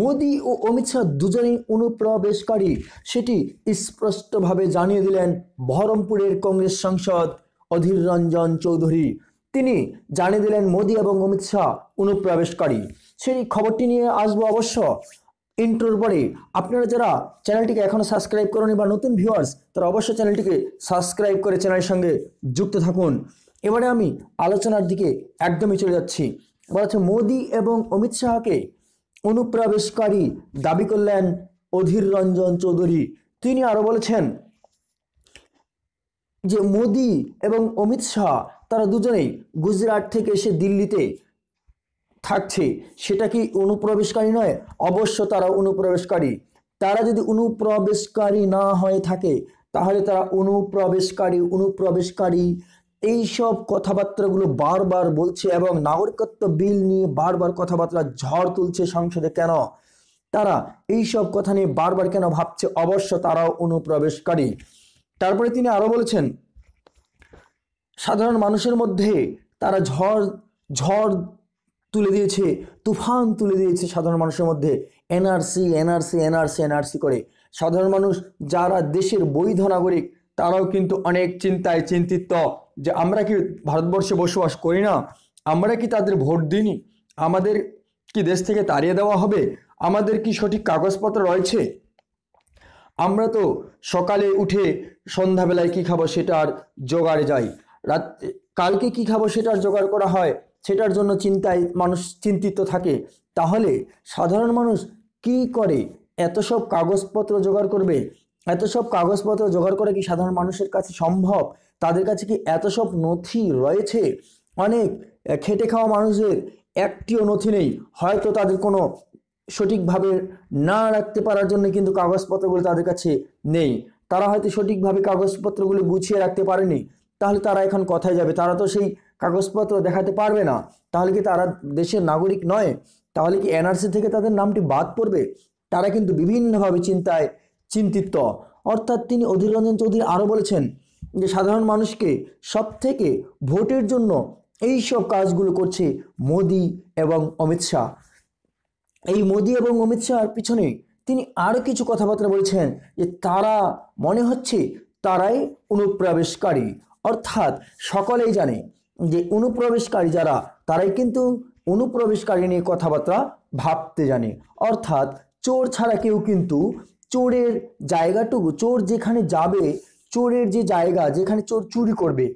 মোদি ও অমিত শাহ দুজনেই অনুপ্রবেশকারী সেটি স্পষ্টভাবে জানিয়ে দিলেন বহরমপুরের কংগ্রেস সাংসদ অধীর রঞ্জন চৌধুরী তিনি জানিয়ে দিলেন মোদি এবং অমিত শাহ অনুপ্রবেশকারী সেই খবরটি নিয়ে আসবো অবশ্য ইন্ট্রোর পরে আপনারা যারা চ্যানেলটিকে এখনও সাবস্ক্রাইব করেনি বা নতুন ভিউয়ার্স তারা অবশ্যই চ্যানেলটিকে সাবস্ক্রাইব করে চ্যানেলের সঙ্গে যুক্ত থাকুন এবারে আমি আলোচনার দিকে একদমই চলে যাচ্ছি এবার হচ্ছে মোদি এবং অমিত শাহকে অনুপ্রবেশকারী দাবি করলেন অধীর রঞ্জন চৌধুরী তিনি আরও বলেছেন যে মোদি এবং অমিত শাহ তারা দুজনেই গুজরাট থেকে এসে দিল্লিতে থাকছে সেটা কি অনুপ্রবেশকারী নয় অবশ্য তারা অনুপ্রবেশকারী তারা যদি অনুপ্রবেশকারী না হয়ে থাকে তাহলে তারা অনুপ্রবেশকারী অনুপ্রবেশকারী এই সব কথাবার্তাগুলো বারবার বলছে এবং নাগরিকত্ব বিল নিয়ে বারবার কথাবার্তা ঝড় তুলছে সংসদে কেন তারা এই সব কথা নিয়ে বারবার কেন ভাবছে অবশ্য তারাও অনুপ্রবেশকারী তারপরে তিনি আরও বলেছেন সাধারণ মানুষের মধ্যে তারা ঝড় ঝড় তুলে দিয়েছে তুফান তুলে দিয়েছে সাধারণ মানুষের মধ্যে এনআরসি এনআরসি এনআরসি এনআরসি করে সাধারণ মানুষ যারা দেশের বৈধ নাগরিক তারাও কিন্তু অনেক চিন্তায় চিন্তিত যে আমরা কি ভারতবর্ষে বসবাস করি না আমরা কি তাদের ভোট দিইনি আমাদের কি দেশ থেকে তাড়িয়ে দেওয়া হবে আমাদের কি সঠিক কাগজপত্র রয়েছে আমরা তো সকালে উঠে সন্ধ্যাবেলায় কি খাবো সেটার জোগাড় যাই রাত কালকে কি খাবো সেটার জোগাড় করা হয় সেটার জন্য চিন্তায় মানুষ চিন্তিত থাকে তাহলে সাধারণ মানুষ কি করে এত সব কাগজপত্র জোগাড় করবে এত সব কাগজপত্র জোগাড় করা কি সাধারণ মানুষের কাছে সম্ভব তাদের কাছে কি এত সব নথি রয়েছে অনেক খেটে খাওয়া মানুষের একটিও নথি নেই হয়তো তাদের কোনো সঠিকভাবে না রাখতে পারার জন্য কিন্তু কাগজপত্রগুলো তাদের কাছে নেই তারা হয়তো সঠিকভাবে কাগজপত্রগুলো গুছিয়ে রাখতে পারেনি তাহলে তারা এখন কথায় যাবে তারা তো সেই কাগজপত্র দেখাতে পারবে না তাহলে কি তারা দেশের নাগরিক নয় তাহলে কি এনআরসি থেকে তাদের নামটি বাদ পড়বে তারা কিন্তু বিভিন্নভাবে চিন্তায় চিন্তিত অর্থাৎ তিনি অধীর রঞ্জন চৌধুরী আরও বলেছেন যে সাধারণ মানুষকে সব থেকে ভোটের জন্য এই সব কাজগুলো করছে মোদি এবং অমিত শাহ এই মোদি এবং অমিত শাহর পিছনে তিনি আরও কিছু কথাবার্তা বলেছেন যে তারা মনে হচ্ছে তারাই অনুপ্রবেশকারী অর্থাৎ সকলেই জানে যে অনুপ্রবেশকারী যারা তারাই কিন্তু অনুপ্রবেশকারী নিয়ে কথাবার্তা ভাবতে জানে অর্থাৎ চোর ছাড়া কেউ কিন্তু চোরের জায়গাটুকু চোর যেখানে যাবে চোরের যে জায়গা যেখানে চোর চুরি করবে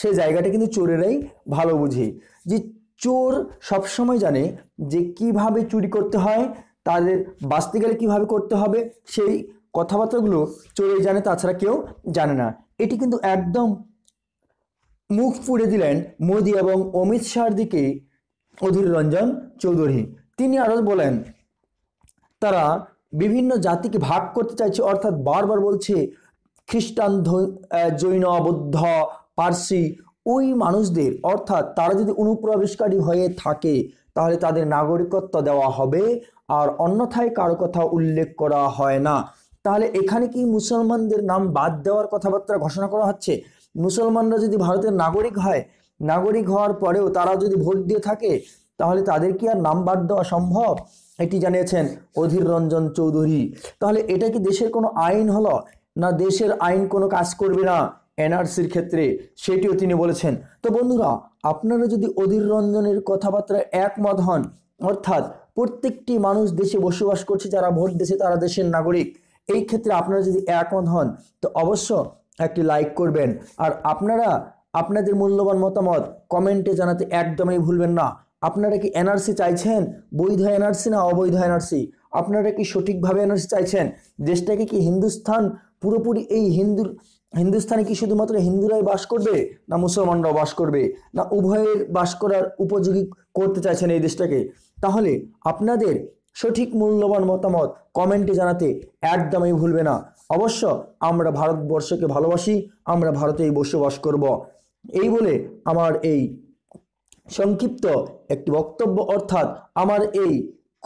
সেই জায়গাটা কিন্তু চোরেরাই ভালো বুঝে যে চোর সবসময় জানে যে কিভাবে চুরি করতে হয় তাদের বাঁচতে গেলে কিভাবে করতে হবে সেই কথাবার্তাগুলো চোরে জানে তাছাড়া কেউ জানে না এটি কিন্তু একদম মুখ পুড়ে দিলেন মোদি এবং অমিত শাহর দিকে অধীর রঞ্জন চৌধুরী তিনি আরও বলেন তারা বিভিন্ন জাতিকে ভাগ করতে চাইছে অর্থাৎ বারবার বলছে খ্রিস্টান জৈন বৌদ্ধ পার্সি ওই মানুষদের অর্থাৎ তারা যদি অনুপ্রবেশকারী হয়ে থাকে তাহলে তাদের নাগরিকত্ব দেওয়া হবে আর অন্যথায় কারো কথা উল্লেখ করা হয় না তাহলে এখানে কি মুসলমানদের নাম বাদ দেওয়ার কথাবার্তা ঘোষণা করা হচ্ছে মুসলমানরা যদি ভারতের নাগরিক হয় নাগরিক হওয়ার পরেও তারা যদি ভোট দিয়ে থাকে তাহলে তাদের কি আর নাম বাদ দেওয়া সম্ভব এটি জানিয়েছেন অধীর রঞ্জন চৌধুরী তাহলে এটা কি দেশের কোনো আইন হলো না দেশের আইন কোনো কাজ করবে না এনআরসির ক্ষেত্রে সেটিও তিনি বলেছেন তো বন্ধুরা আপনারা যদি অধীর রঞ্জনের কথাবার্তায় একমত হন অর্থাৎ প্রত্যেকটি মানুষ দেশে বসবাস করছে যারা ভোট দেশে তারা দেশের নাগরিক এই ক্ষেত্রে আপনারা যদি একমত হন তো অবশ্য একটি লাইক করবেন আর আপনারা আপনাদের মূল্যবান মতামত কমেন্টে জানাতে একদমই ভুলবেন না আপনারা কি এনআরসি চাইছেন বৈধ এনআরসি না অবৈধ এনআরসি আপনারা কি সঠিকভাবে এনআরসি চাইছেন দেশটাকে কি হিন্দুস্থান পুরোপুরি এই হিন্দুর হিন্দুস্থানে কি শুধুমাত্র হিন্দুরাই বাস করবে না মুসলমানরাও বাস করবে না উভয়ের বাস করার উপযোগী করতে চাইছেন এই দেশটাকে তাহলে আপনাদের সঠিক মূল্যবান মতামত কমেন্টে জানাতে একদমই ভুলবে না অবশ্য আমরা ভারতবর্ষকে ভালোবাসি আমরা ভারতেই বসবাস করব এই বলে আমার এই সংক্ষিপ্ত একটি বক্তব্য অর্থাৎ আমার এই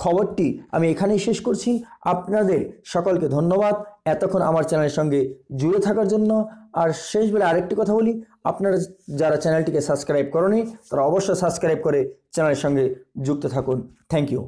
খবরটি আমি এখানেই শেষ করছি আপনাদের সকলকে ধন্যবাদ এতক্ষণ আমার চ্যানেলের সঙ্গে জুড়ে থাকার জন্য আর শেষবেলা আরেকটি কথা বলি আপনারা যারা চ্যানেলটিকে সাবস্ক্রাইব করেনি তারা অবশ্যই সাবস্ক্রাইব করে চ্যানেলের সঙ্গে যুক্ত থাকুন থ্যাংক ইউ